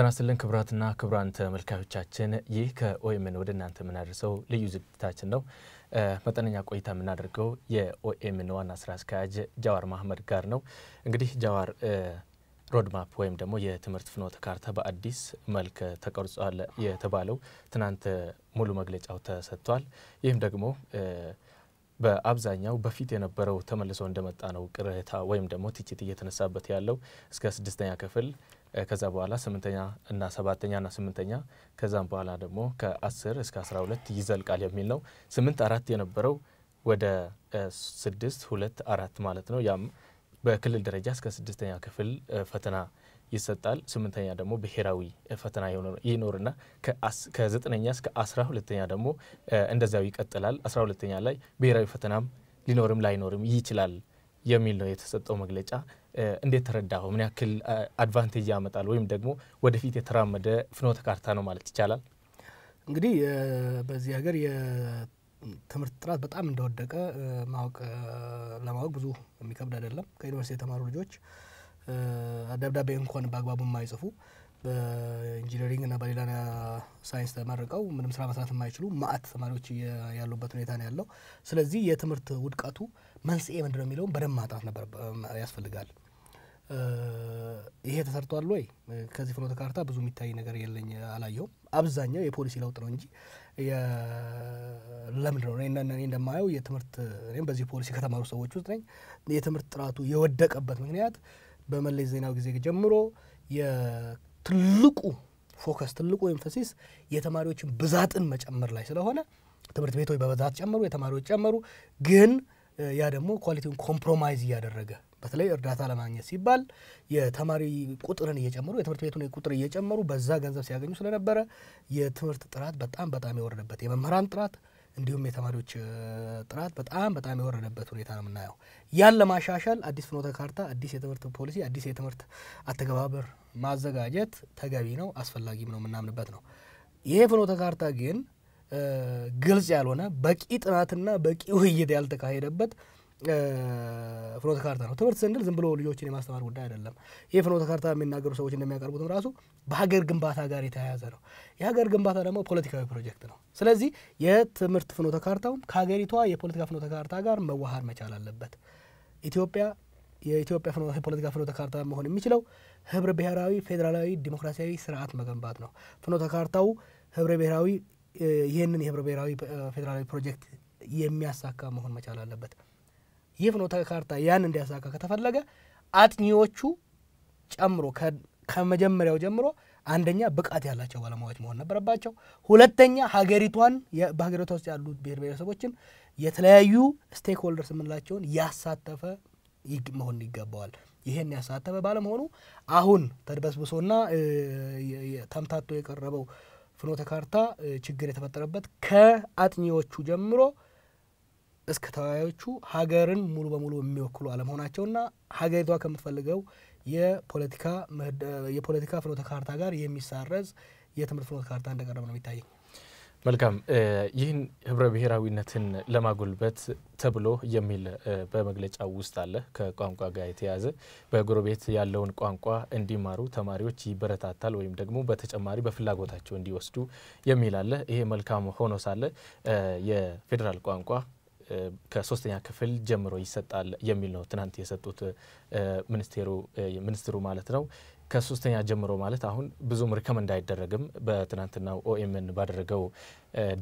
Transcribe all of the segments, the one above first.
ጤና ይስጥልን ክቡራትና ክቡራን ተመልካቾቻችን፣ ይህ ከኦኤምን ወደ እናንተ የምናደርሰው ልዩ ዝግጅታችን ነው። መጠነኛ ቆይታ የምናደርገው የኦኤምን ዋና ስራ አስኪያጅ ጃዋር ማህመድ ጋር ነው። እንግዲህ ጃዋር ሮድማፕ ወይም ደግሞ የትምህርት ፍኖተ ካርታ በአዲስ መልክ ተቀርጿል የተባለው ትናንት ሙሉ መግለጫው ተሰጥቷል። ይህም ደግሞ በአብዛኛው በፊት የነበረው ተመልሶ እንደመጣ ነው ቅሬታ ወይም ደግሞ ትችት እየተነሳበት ያለው እስከ ስድስተኛ ክፍል ከዛ በኋላ ስምንተኛ እና ሰባተኛ እና ስምንተኛ ከዛም በኋላ ደግሞ ከአስር እስከ አስራ ሁለት ይዘልቃል የሚል ነው። ስምንት አራት የነበረው ወደ ስድስት ሁለት አራት ማለት ነው። ያም በክልል ደረጃ እስከ ስድስተኛ ክፍል ፈተና ይሰጣል። ስምንተኛ ደግሞ ብሔራዊ ፈተና ይኖርና ከዘጠነኛ እስከ አስራ ሁለተኛ ደግሞ እንደዚያው ይቀጥላል። አስራ ሁለተኛ ላይ ብሔራዊ ፈተናም ሊኖርም ላይኖርም ይችላል የሚል ነው የተሰጠው መግለጫ። እንዴት ተረዳኸው? ምን ያክል አድቫንቴጅ ያመጣል ወይም ደግሞ ወደፊት የተራመደ ፍኖተ ካርታ ነው ማለት ይቻላል? እንግዲህ በዚህ ሀገር የትምህርት ጥራት በጣም እንደወደቀ ማወቅ ለማወቅ ብዙ የሚከብድ አይደለም። ከዩኒቨርሲቲ የተማሩ ልጆች ደብዳቤ እንኳን በአግባቡ የማይጽፉ በኢንጂነሪንግ እና በሌላ ሳይንስ ተመርቀው ምንም ስራ መስራት የማይችሉ ማአት ተማሪዎች ያሉበት ሁኔታ ነው ያለው። ስለዚህ የትምህርት ውድቀቱ መንስኤ ምንድነው የሚለውን በደንብ ማጥናት ነበር ያስፈልጋል። ይሄ ተሰርቷል ወይ? ከዚህ ፍኖተ ካርታ ብዙ የሚታይ ነገር የለኝ አላየውም። አብዛኛው የፖሊሲ ለውጥ ነው እንጂ ለምንድ ነው እኔ እንደማየው የትምህርት እኔም በዚህ ፖሊሲ ከተማሩ ሰዎች ውስጥ ነኝ። የትምህርት ጥራቱ የወደቀበት ምክንያት በመለስ ዜናዊ ጊዜ ጀምሮ የትልቁ ፎከስ ትልቁ ኤምፈሲስ የተማሪዎችን ብዛትን መጨመር ላይ ስለሆነ ትምህርት ቤቶች በብዛት ጨመሩ፣ የተማሪዎች ጨመሩ። ግን ያ ደግሞ ኳሊቲውን ኮምፕሮማይዝ እያደረገ በተለይ እርዳታ ለማግኘት ሲባል የተማሪ ቁጥርን እየጨመሩ የትምህርት ቤቱን ቁጥር እየጨመሩ በዛ ገንዘብ ሲያገኙ ስለነበረ የትምህርት ጥራት በጣም በጣም የወረደበት የመምህራን ጥራት እንዲሁም የተማሪዎች ጥራት በጣም በጣም የወረደበት ሁኔታ ነው የምናየው። ያን ለማሻሻል አዲስ ፍኖተ ካርታ፣ አዲስ የትምህርት ፖሊሲ፣ አዲስ የትምህርት አተገባበር ማዘጋጀት ተገቢ ነው፣ አስፈላጊም ነው የምናምንበት ነው። ይሄ ፍኖተ ካርታ ግን ግልጽ ያልሆነ በቂ ጥናትና በቂ ውይይት ያልተካሄደበት ፍኖተ ካርታ ነው። ትምህርት ስንል ዝም ብሎ ልጆችን የማስተማር ጉዳይ አይደለም። ይህ ፍኖተ ካርታ የሚናገሩ ሰዎች እንደሚያቀርቡትም ራሱ በሀገር ግንባታ ጋር የተያያዘ ነው። የሀገር ግንባታ ደግሞ ፖለቲካዊ ፕሮጀክት ነው። ስለዚህ የትምህርት ፍኖተ ካርታውም ከሀገሪቷ የፖለቲካ ፍኖተ ካርታ ጋር መዋሃድ መቻል አለበት። ኢትዮጵያ የኢትዮጵያ የፖለቲካ ፍኖተ ካርታ መሆን የሚችለው ህብረ ብሔራዊ ፌዴራላዊ ዲሞክራሲያዊ ስርዓት መገንባት ነው። ፍኖተ ካርታው ህብረ ብሔራዊ ይህንን የህብረ ብሔራዊ ፌዴራላዊ ፕሮጀክት የሚያሳካ መሆን መቻል አለበት። ይህ ፍኖተ ካርታ ያን እንዲያሳካ ከተፈለገ አጥኚዎቹ ጨምሮ ከመጀመሪያው ጀምሮ አንደኛ ብቃት ያላቸው ባለሙያዎች መሆን ነበረባቸው። ሁለተኛ ሀገሪቷን በሀገሪቷ ውስጥ ያሉ ብሔር ብሔረሰቦችን የተለያዩ ስቴክሆልደርስ የምንላቸውን ያሳተፈ መሆን ይገባዋል። ይህን ያሳተፈ ባለመሆኑ አሁን ተድበስብሶና ተምታቶ የቀረበው ፍኖተ ካርታ ችግር የተፈጠረበት ከአጥኚዎቹ ጀምሮ እስከ ተወያዮቹ ሀገርን ሙሉ በሙሉ የሚወክሉ አለመሆናቸውና ሀገሪቷ ከምትፈልገው የፖለቲካ ፍኖተ ካርታ ጋር የሚሳረዝ የትምህርት ፍኖተ ካርታ እንደቀረበ ነው የሚታየኝ። መልካም። ይህን ህብረ ብሔራዊነትን ለማጎልበት ተብሎ የሚል በመግለጫ ውስጥ አለ። ከቋንቋ ጋር የተያዘ በጎረቤት ያለውን ቋንቋ እንዲማሩ ተማሪዎች ይበረታታል ወይም ደግሞ በተጨማሪ በፍላጎታቸው እንዲወስዱ የሚል አለ። ይሄ መልካም ሆኖ ሳለ የፌዴራል ቋንቋ ከሶስተኛ ክፍል ጀምሮ ይሰጣል የሚል ነው ትናንት የሰጡት ሚኒስቴሩ ሚኒስትሩ ማለት ነው። ከሶስተኛ ጀምሮ ማለት አሁን ብዙም ርከም እንዳይደረግም በትናንትናው ኦኤምን ባደረገው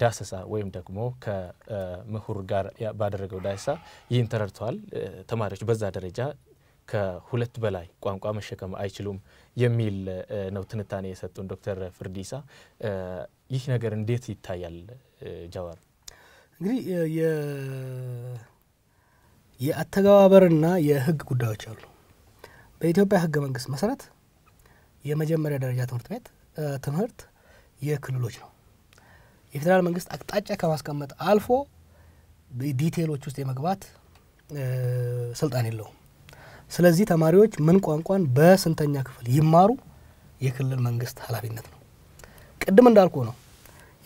ዳሰሳ ወይም ደግሞ ከምሁር ጋር ባደረገው ዳሰሳ ይህን ተረድተዋል። ተማሪዎች በዛ ደረጃ ከሁለት በላይ ቋንቋ መሸከም አይችሉም የሚል ነው ትንታኔ የሰጡን ዶክተር ፍርዲሳ። ይህ ነገር እንዴት ይታያል ጃዋር? እንግዲህ የአተገባበርና የህግ ጉዳዮች አሉ። በኢትዮጵያ ህገ መንግስት መሰረት የመጀመሪያ ደረጃ ትምህርት ቤት ትምህርት የክልሎች ነው። የፌዴራል መንግስት አቅጣጫ ከማስቀመጥ አልፎ ዲቴሎች ውስጥ የመግባት ስልጣን የለውም። ስለዚህ ተማሪዎች ምን ቋንቋን በስንተኛ ክፍል ይማሩ የክልል መንግስት ኃላፊነት ነው። ቅድም እንዳልኩ ነው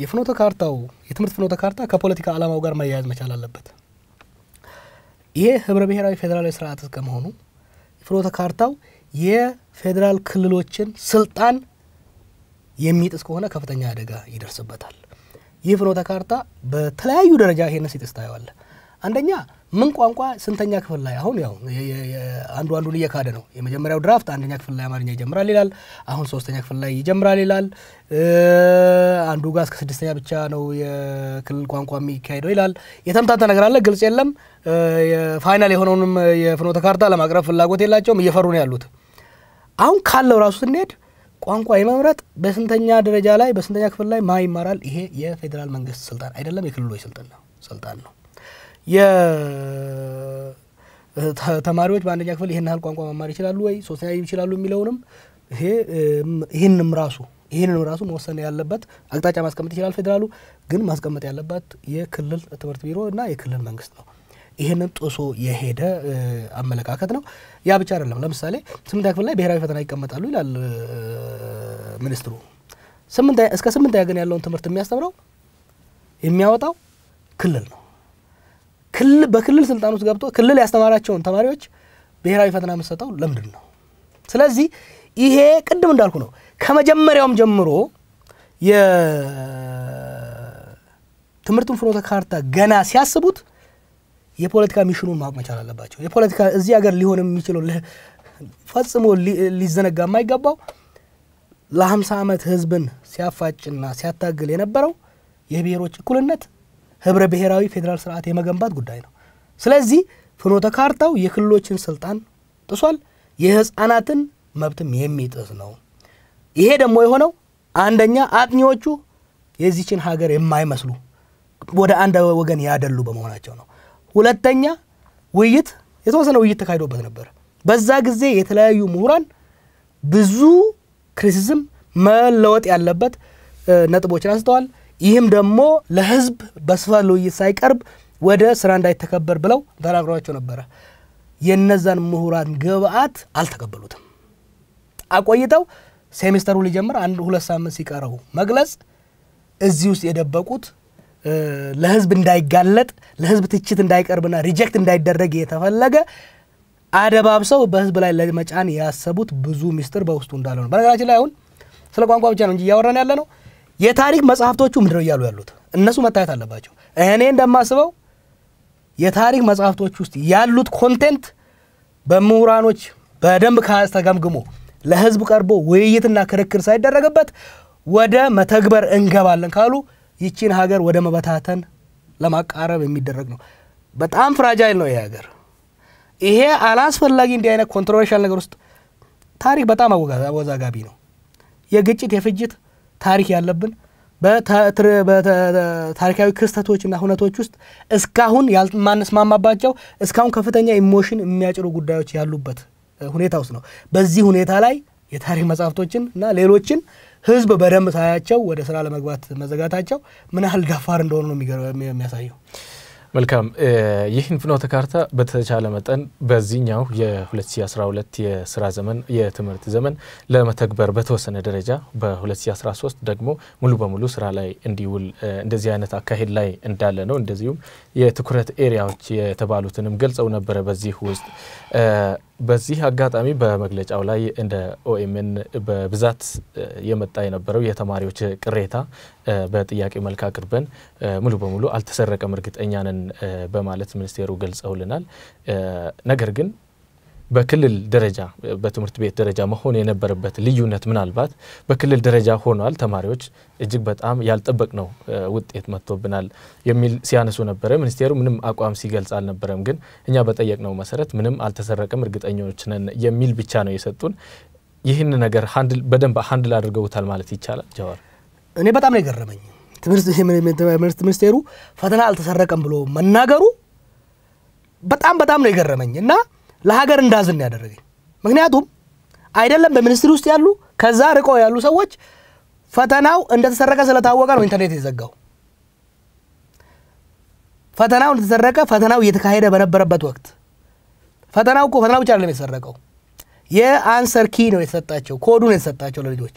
የፍኖተ ካርታው የትምህርት ፍኖተ ካርታ ከፖለቲካ ዓላማው ጋር መያያዝ መቻል አለበት። ይሄ ህብረ ብሔራዊ ፌዴራላዊ ስርዓት እስከመሆኑ የፍኖተ ካርታው የፌዴራል ክልሎችን ስልጣን የሚጥስ ከሆነ ከፍተኛ አደጋ ይደርስበታል። ይህ ፍኖተ ካርታ በተለያዩ ደረጃ ይሄን ሲጥስ ታየዋለህ። አንደኛ ምን ቋንቋ ስንተኛ ክፍል ላይ አሁን ያው አንዱ አንዱን እየካደ ነው። የመጀመሪያው ድራፍት አንደኛ ክፍል ላይ አማርኛ ይጀምራል ይላል። አሁን ሶስተኛ ክፍል ላይ ይጀምራል ይላል። አንዱ ጋር እስከ ስድስተኛ ብቻ ነው የክልል ቋንቋ የሚካሄደው ይላል። የተምታተ ነገር አለ፣ ግልጽ የለም። ፋይናል የሆነውንም የፍኖተ ካርታ ለማቅረብ ፍላጎት የላቸውም፣ እየፈሩ ነው ያሉት። አሁን ካለው ራሱ ስንሄድ ቋንቋ የመምረጥ በስንተኛ ደረጃ ላይ በስንተኛ ክፍል ላይ ማ ይማራል? ይሄ የፌዴራል መንግስት ስልጣን አይደለም፣ የክልሎች ስልጣን ነው። ተማሪዎች በአንደኛ ክፍል ይህን ያህል ቋንቋ መማር ይችላሉ ወይ፣ ሶስተኛ ይችላሉ የሚለውንም ይህንም ራሱ ይህንንም ራሱ መወሰን ያለበት አቅጣጫ ማስቀመጥ ይችላል። ፌዴራሉ ግን ማስቀመጥ ያለበት የክልል ትምህርት ቢሮ እና የክልል መንግስት ነው። ይህንን ጥሶ የሄደ አመለካከት ነው። ያ ብቻ አይደለም። ለምሳሌ ስምንተኛ ክፍል ላይ ብሔራዊ ፈተና ይቀመጣሉ ይላል ሚኒስትሩ። እስከ ስምንተኛ ግን ያለውን ትምህርት የሚያስተምረው የሚያወጣው ክልል ነው። በክልል ስልጣን ውስጥ ገብቶ ክልል ያስተማራቸውን ተማሪዎች ብሔራዊ ፈተና የምሰጠው ለምንድን ነው? ስለዚህ ይሄ ቅድም እንዳልኩ ነው። ከመጀመሪያውም ጀምሮ የትምህርቱን ፍኖተ ካርታ ገና ሲያስቡት የፖለቲካ ሚሽኑን ማወቅ መቻል አለባቸው። የፖለቲካ እዚህ ሀገር ሊሆን የሚችለው ፈጽሞ ሊዘነጋ የማይገባው ለሀምሳ ዓመት ህዝብን ሲያፋጭና ሲያታግል የነበረው የብሔሮች እኩልነት ህብረ ብሔራዊ ፌዴራል ስርዓት የመገንባት ጉዳይ ነው። ስለዚህ ፍኖተ ካርታው የክልሎችን ስልጣን ጥሷል፣ የህፃናትን መብትም የሚጥስ ነው። ይሄ ደግሞ የሆነው አንደኛ አጥኚዎቹ የዚችን ሀገር የማይመስሉ ወደ አንድ ወገን ያደሉ በመሆናቸው ነው። ሁለተኛ ውይይት የተወሰነ ውይይት ተካሂዶበት ነበር። በዛ ጊዜ የተለያዩ ምሁራን ብዙ ክሪቲሲዝም መለወጥ ያለበት ነጥቦችን አንስተዋል። ይህም ደግሞ ለህዝብ በስፋት ለውይይት ሳይቀርብ ወደ ስራ እንዳይተከበር ብለው ተናግረዋቸው ነበረ። የነዛን ምሁራን ግብአት አልተቀበሉትም። አቆይተው ሴሜስተሩ ሊጀምር አንድ ሁለት ሳምንት ሲቀረው መግለጽ እዚህ ውስጥ የደበቁት ለህዝብ እንዳይጋለጥ ለህዝብ ትችት እንዳይቀርብና ሪጀክት እንዳይደረግ የተፈለገ አደባብሰው በህዝብ ላይ ለመጫን ያሰቡት ብዙ ሚስጥር በውስጡ እንዳለ ነው። በነገራችን ላይ አሁን ስለ ቋንቋ ብቻ ነው እንጂ እያወራን ያለ ነው። የታሪክ መጽሐፍቶቹ ነው እያሉ ያሉት? እነሱ መታየት አለባቸው። እኔ እንደማስበው የታሪክ መጽሐፍቶች ውስጥ ያሉት ኮንቴንት በምሁራኖች በደንብ ከተገምግሞ ለህዝብ ቀርቦ ውይይትና ክርክር ሳይደረግበት ወደ መተግበር እንገባለን ካሉ ይቺን ሀገር ወደ መበታተን ለማቃረብ የሚደረግ ነው። በጣም ፍራጃይል ነው ይሄ ሀገር። ይሄ አላስፈላጊ እንዲህ አይነት ኮንትሮቨርሻል ነገር ውስጥ ታሪክ በጣም አወዛጋቢ ነው። የግጭት የፍጅት ታሪክ ያለብን በታሪካዊ ክስተቶችና ሁነቶች ውስጥ እስካሁን ማንስማማባቸው እስካሁን ከፍተኛ ኢሞሽን የሚያጭሩ ጉዳዮች ያሉበት ሁኔታ ውስጥ ነው። በዚህ ሁኔታ ላይ የታሪክ መጽሐፍቶችን እና ሌሎችን ህዝብ በደንብ ሳያቸው ወደ ስራ ለመግባት መዘጋታቸው ምን ያህል ደፋር እንደሆኑ ነው የሚያሳየው። መልካም ይህን ፍኖተ ካርታ በተቻለ መጠን በዚህኛው የ2012 የስራ ዘመን የትምህርት ዘመን ለመተግበር በተወሰነ ደረጃ በ2013 ደግሞ ሙሉ በሙሉ ስራ ላይ እንዲውል እንደዚህ አይነት አካሄድ ላይ እንዳለ ነው። እንደዚሁም የትኩረት ኤሪያዎች የተባሉትንም ገልጸው ነበረ። በዚህ ውስጥ በዚህ አጋጣሚ በመግለጫው ላይ እንደ ኦኤምን በብዛት የመጣ የነበረው የተማሪዎች ቅሬታ በጥያቄ መልክ አቅርበን ሙሉ በሙሉ አልተሰረቀም እርግጠኛ ነን በማለት ሚኒስቴሩ ገልጸውልናል። ነገር ግን በክልል ደረጃ በትምህርት ቤት ደረጃ መሆን የነበረበት ልዩነት ምናልባት በክልል ደረጃ ሆኗል። ተማሪዎች እጅግ በጣም ያልጠበቅነው ውጤት መጥቶብናል የሚል ሲያነሱ ነበረ። ሚኒስቴሩ ምንም አቋም ሲገልጽ አልነበረም። ግን እኛ በጠየቅነው መሰረት ምንም አልተሰረቀም፣ እርግጠኞች ነን የሚል ብቻ ነው የሰጡን። ይህን ነገር በደንብ ሀንድል አድርገውታል ማለት ይቻላል። ጀዋር፣ እኔ በጣም ነው የገረመኝ ትምህርት ሚኒስቴሩ ፈተና አልተሰረቀም ብሎ መናገሩ በጣም በጣም ነው የገረመኝ እና ለሀገር እንዳዝን ያደረገኝ። ምክንያቱም አይደለም በሚኒስትሪ ውስጥ ያሉ ከዛ ርቆ ያሉ ሰዎች ፈተናው እንደተሰረቀ ስለታወቀ ነው ኢንተርኔት የዘጋው። ፈተናው እንደተሰረቀ ፈተናው እየተካሄደ በነበረበት ወቅት ፈተናው እኮ ፈተናው ብቻ አይደለም የተሰረቀው፣ የአንሰር ኪ ነው የተሰጣቸው፣ ኮዱ ነው የተሰጣቸው ለልጆች።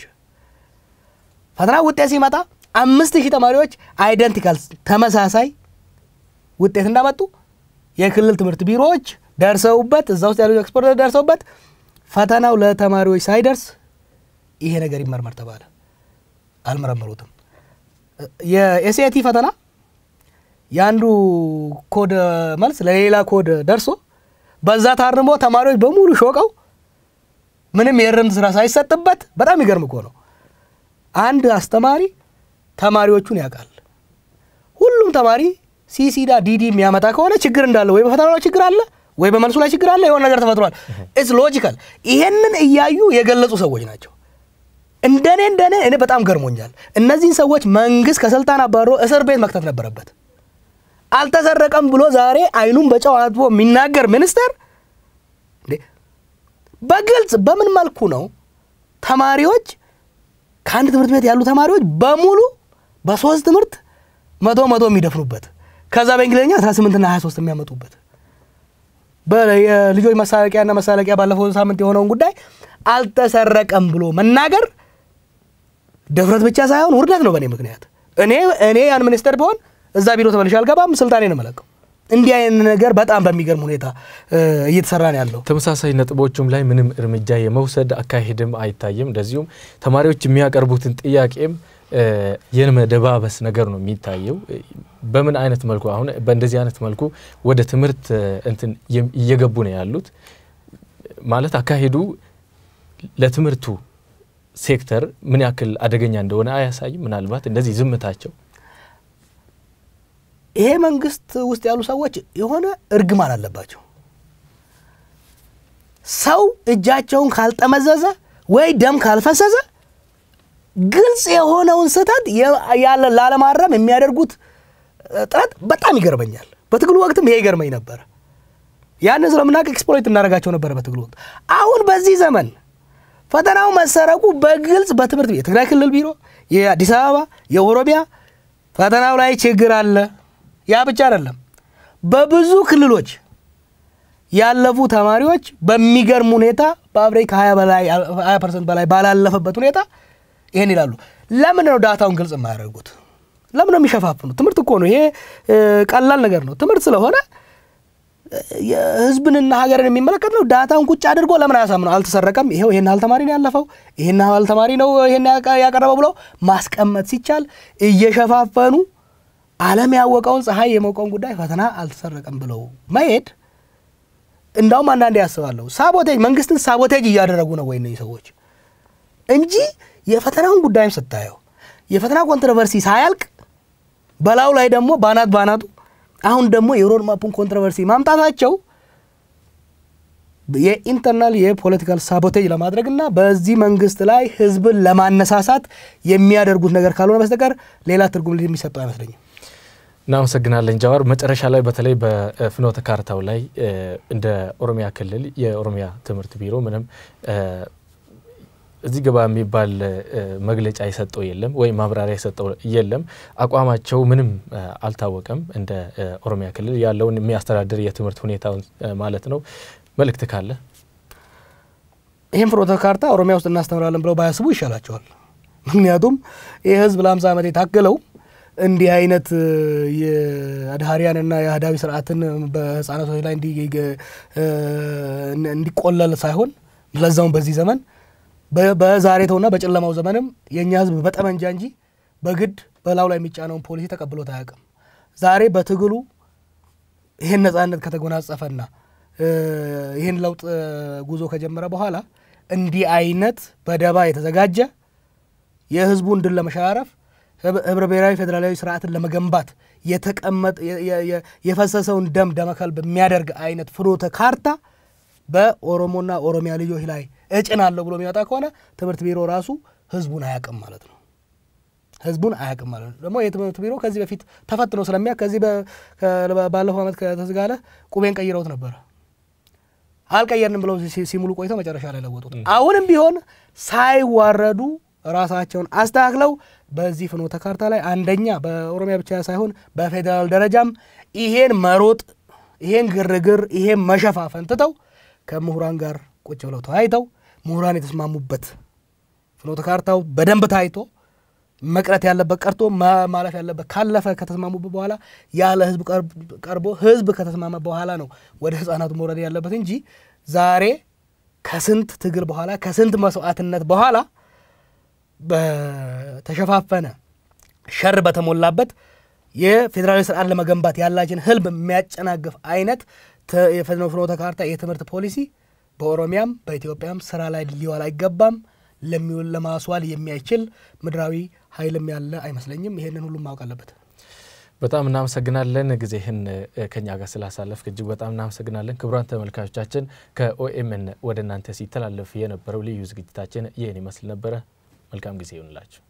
ፈተናው ውጤት ሲመጣ አምስት ሺህ ተማሪዎች አይደንቲካል ተመሳሳይ ውጤት እንዳመጡ የክልል ትምህርት ቢሮዎች ደርሰውበት እዛ ውስጥ ያሉ ኤክስፐርቶች ደርሰውበት ፈተናው ለተማሪዎች ሳይደርስ ይሄ ነገር ይመርመር ተባለ። አልመረመሩትም። የኤስኤቲ ፈተና የአንዱ ኮድ መልስ ለሌላ ኮድ ደርሶ በዛ ታርሞ ተማሪዎች በሙሉ ሾቀው ምንም የእርምት ስራ ሳይሰጥበት በጣም ይገርም እኮ ነው። አንድ አስተማሪ ተማሪዎቹን ያውቃል። ሁሉም ተማሪ ሲሲዳ ዲዲ የሚያመጣ ከሆነ ችግር እንዳለ ወይ በፈተናው ችግር አለ ወይ በመልሱ ላይ ችግር አለ፣ የሆነ ነገር ተፈጥሯል። ኢትስ ሎጂካል። ይሄንን እያዩ የገለጹ ሰዎች ናቸው። እንደኔ እንደኔ እኔ በጣም ገርሞኛል። እነዚህን ሰዎች መንግስት ከስልጣን አባሮ እስር ቤት መክተት ነበረበት። አልተሰረቀም ብሎ ዛሬ አይኑን በጨው አጥቦ የሚናገር ሚኒስተር በግልጽ በምን መልኩ ነው ተማሪዎች ከአንድ ትምህርት ቤት ያሉ ተማሪዎች በሙሉ በሶስት ትምህርት መቶ መቶ የሚደፍኑበት ከዛ በእንግሊዝኛ 18ና 23 የሚያመጡበት የልጆች መሳለቂያና መሳለቂያ ባለፈው ሳምንት የሆነውን ጉዳይ አልተሰረቀም ብሎ መናገር ድፍረት ብቻ ሳይሆን ውርደት ነው በእኔ ምክንያት። እኔ እኔ ያን ሚኒስተር ቢሆን እዛ ቢሮ ተመልሼ አልገባም፣ ስልጣኔ ነው መለቀው። እንዲህ አይነት ነገር በጣም በሚገርም ሁኔታ እየተሰራ ነው ያለው። ተመሳሳይ ነጥቦቹም ላይ ምንም እርምጃ የመውሰድ አካሄድም አይታይም። እንደዚሁም ተማሪዎች የሚያቀርቡትን ጥያቄም የመደባበስ ነገር ነው የሚታየው። በምን አይነት መልኩ አሁን በእንደዚህ አይነት መልኩ ወደ ትምህርት እንትን እየገቡ ነው ያሉት ማለት አካሄዱ ለትምህርቱ ሴክተር ምን ያክል አደገኛ እንደሆነ አያሳይም? ምናልባት እንደዚህ ዝምታቸው ይሄ መንግስት ውስጥ ያሉ ሰዎች የሆነ እርግማን አለባቸው። ሰው እጃቸውን ካልጠመዘዘ ወይ ደም ካልፈሰዘ ግልጽ የሆነውን ስህተት ላለማረም የሚያደርጉት ጥረት በጣም ይገርመኛል። በትግሉ ወቅትም ይሄ ይገርመኝ ነበረ። ያንን ስለምናውቅ ኤክስፕሎይት እናደርጋቸው ነበረ በትግሉ ወቅት። አሁን በዚህ ዘመን ፈተናው መሰረቁ በግልጽ በትምህርት ቤት የትግራይ ክልል ቢሮ፣ የአዲስ አበባ፣ የኦሮሚያ ፈተናው ላይ ችግር አለ። ያ ብቻ አይደለም። በብዙ ክልሎች ያለፉ ተማሪዎች በሚገርም ሁኔታ በአብሬ ከ20 በላይ 20 ፐርሰንት በላይ ባላለፈበት ሁኔታ ይሄን ይላሉ። ለምን ነው ዳታውን ግልጽ የማያደርጉት? ለምን ነው የሚሸፋፍኑት? ትምህርት እኮ ነው ይሄ፣ ቀላል ነገር ነው። ትምህርት ስለሆነ ህዝብንና ሀገርን የሚመለከት ነው። ዳታውን ቁጭ አድርጎ ለምን አያሳምነው? አልተሰረቀም፣ ይሄው ይሄን ያህል ተማሪ ነው ያለፈው፣ ይሄን ያህል ተማሪ ነው ይሄን ያቀረበው ብለው ማስቀመጥ ሲቻል እየሸፋፈኑ ዓለም ያወቀውን ፀሐይ የሞቀውን ጉዳይ ፈተና አልተሰረቀም ብለው መሄድ እንዳውም አንዳንዴ ያስባለሁ ሳቦቴጅ መንግስትን ሳቦቴጅ እያደረጉ ነው ወይ ሰዎች እንጂ የፈተናውን ጉዳይም ስታየው የፈተና ኮንትሮቨርሲ ሳያልቅ በላዩ ላይ ደግሞ ባናት ባናቱ አሁን ደግሞ የሮድ ማፑን ኮንትሮቨርሲ ማምጣታቸው የኢንተርናል የፖለቲካል ሳቦቴጅ ለማድረግ እና በዚህ መንግስት ላይ ህዝብን ለማነሳሳት የሚያደርጉት ነገር ካልሆነ በስተቀር ሌላ ትርጉም የሚሰጠው አይመስለኝም። እናመሰግናለን ጃዋር። መጨረሻ ላይ በተለይ በፍኖተ ካርታው ላይ እንደ ኦሮሚያ ክልል የኦሮሚያ ትምህርት ቢሮ ምንም እዚህ ግባ የሚባል መግለጫ የሰጠው የለም ወይም ማብራሪያ የሰጠው የለም። አቋማቸው ምንም አልታወቀም። እንደ ኦሮሚያ ክልል ያለውን የሚያስተዳድር የትምህርት ሁኔታውን ማለት ነው። መልእክት ካለ ይህም ፍኖተ ካርታ ኦሮሚያ ውስጥ እናስተምራለን ብለው ባያስቡ ይሻላቸዋል። ምክንያቱም ይህ ህዝብ ለአምሳ ዓመት የታገለው እንዲህ አይነት የአድሃሪያንና የአህዳዊ ስርዓትን በህፃናቶች ላይ እንዲቆለል ሳይሆን ለዛውም በዚህ ዘመን በዛሬ ተውና በጨለማው ዘመንም የእኛ ህዝብ በጠመንጃ እንጂ በግድ በላዩ ላይ የሚጫነውን ፖሊሲ ተቀብሎት አያውቅም። ዛሬ በትግሉ ይህን ነጻነት ከተጎናጸፈና ይህን ለውጥ ጉዞ ከጀመረ በኋላ እንዲህ አይነት በደባ የተዘጋጀ የህዝቡን ድል ለመሸራረፍ ህብረ ብሔራዊ ፌዴራላዊ ስርዓትን ለመገንባት የተቀመጠ የፈሰሰውን ደም ደመከልብ የሚያደርግ አይነት ፍኖተ ካርታ በኦሮሞና ኦሮሚያ ልጆች ላይ እጭናለሁ ብሎ የሚመጣ ከሆነ ትምህርት ቢሮ ራሱ ህዝቡን አያውቅም ማለት ነው። ህዝቡን አያውቅም ማለት ነው። ደግሞ የትምህርት ቢሮ ከዚህ በፊት ተፈትኖ ስለሚያ ከዚህ ባለፈው ዓመት ከተዝጋለ ቁቤን ቀይረውት ነበረ። አልቀየርንም ብለው ሲሙሉ ቆይተው መጨረሻ ላይ ለወጡት። አሁንም ቢሆን ሳይዋረዱ ራሳቸውን አስተካክለው በዚህ ፍኖተ ካርታ ላይ አንደኛ በኦሮሚያ ብቻ ሳይሆን በፌዴራል ደረጃም ይሄን መሮጥ፣ ይሄን ግርግር፣ ይሄን መሸፋፈን ትተው ከምሁራን ጋር ቁጭ ብለው ተወያይተው ምሁራን የተስማሙበት ፍኖተ ካርታው በደንብ ታይቶ መቅረት ያለበት ቀርቶ ማለፍ ያለበት ካለፈ ከተስማሙበት በኋላ ያለ ህዝብ ቀርቦ ህዝብ ከተስማመ በኋላ ነው ወደ ህጻናቱ መውረድ ያለበት እንጂ ዛሬ ከስንት ትግል በኋላ ከስንት መስዋዕትነት በኋላ በተሸፋፈነ ሸር በተሞላበት የፌዴራላዊ ስርዓት ለመገንባት ያላችን ህልም የሚያጨናግፍ አይነት የፍኖተ ካርታ የትምህርት ፖሊሲ በኦሮሚያም በኢትዮጵያም ስራ ላይ ሊዋል አይገባም። ለሚውል ለማስዋል የሚያይችል ምድራዊ ኃይልም ያለ አይመስለኝም። ይሄንን ሁሉም ማወቅ አለበት። በጣም እናመሰግናለን ጊዜህን ከኛ ጋር ስላሳለፍክ እጅግ በጣም እናመሰግናለን። ክቡራን ተመልካቾቻችን ከኦኤምን ወደ እናንተ ሲተላለፍ የነበረው ልዩ ዝግጅታችን ይህን ይመስል ነበረ። መልካም ጊዜ ይሆንላችሁ።